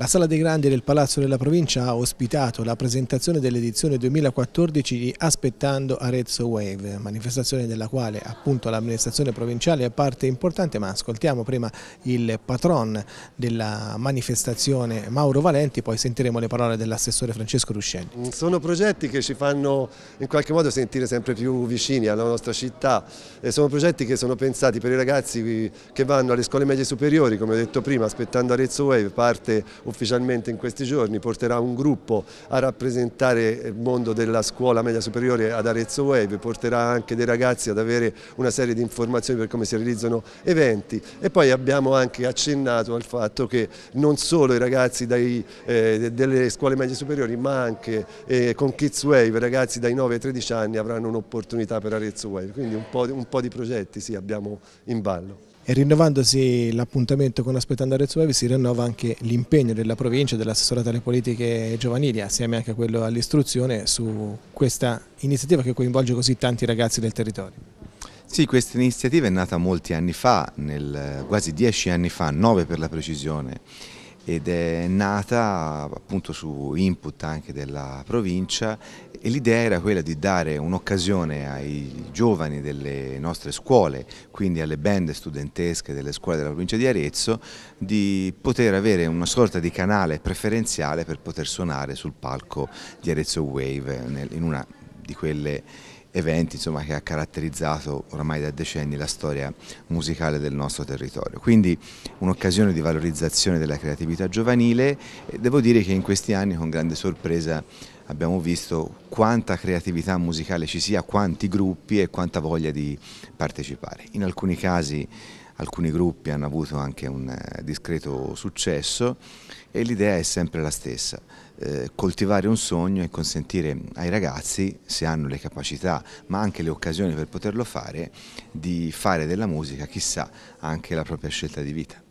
La Sala dei Grandi del Palazzo della Provincia ha ospitato la presentazione dell'edizione 2014 di Aspettando Arezzo Wave, manifestazione della quale appunto l'amministrazione provinciale è parte importante, ma ascoltiamo prima il patron della manifestazione Mauro Valenti, poi sentiremo le parole dell'assessore Francesco Ruscelli. Mm, sono progetti che ci fanno in qualche modo sentire sempre più vicini alla nostra città, e sono progetti che sono pensati per i ragazzi che vanno alle scuole medie superiori, come ho detto prima, Aspettando Arezzo Wave parte ufficialmente in questi giorni, porterà un gruppo a rappresentare il mondo della scuola media superiore ad Arezzo Wave, porterà anche dei ragazzi ad avere una serie di informazioni per come si realizzano eventi e poi abbiamo anche accennato al fatto che non solo i ragazzi dai, eh, delle scuole medie superiori ma anche eh, con Kids Wave, ragazzi dai 9 ai 13 anni avranno un'opportunità per Arezzo Wave, quindi un po', di, un po' di progetti sì, abbiamo in ballo e rinnovandosi l'appuntamento con Aspettando Arezzuevi si rinnova anche l'impegno della provincia, dell'assessorato alle politiche giovanili assieme anche a quello all'istruzione su questa iniziativa che coinvolge così tanti ragazzi del territorio. Sì, questa iniziativa è nata molti anni fa, nel, quasi dieci anni fa, nove per la precisione, ed è nata appunto su input anche della provincia e l'idea era quella di dare un'occasione ai giovani delle nostre scuole, quindi alle band studentesche delle scuole della provincia di Arezzo, di poter avere una sorta di canale preferenziale per poter suonare sul palco di Arezzo Wave in una di quelle eventi insomma, che ha caratterizzato oramai da decenni la storia musicale del nostro territorio. Quindi un'occasione di valorizzazione della creatività giovanile e devo dire che in questi anni con grande sorpresa abbiamo visto quanta creatività musicale ci sia, quanti gruppi e quanta voglia di partecipare. In alcuni casi alcuni gruppi hanno avuto anche un eh, discreto successo e l'idea è sempre la stessa, eh, coltivare un sogno e consentire ai ragazzi, se hanno le capacità ma anche le occasioni per poterlo fare, di fare della musica chissà anche la propria scelta di vita.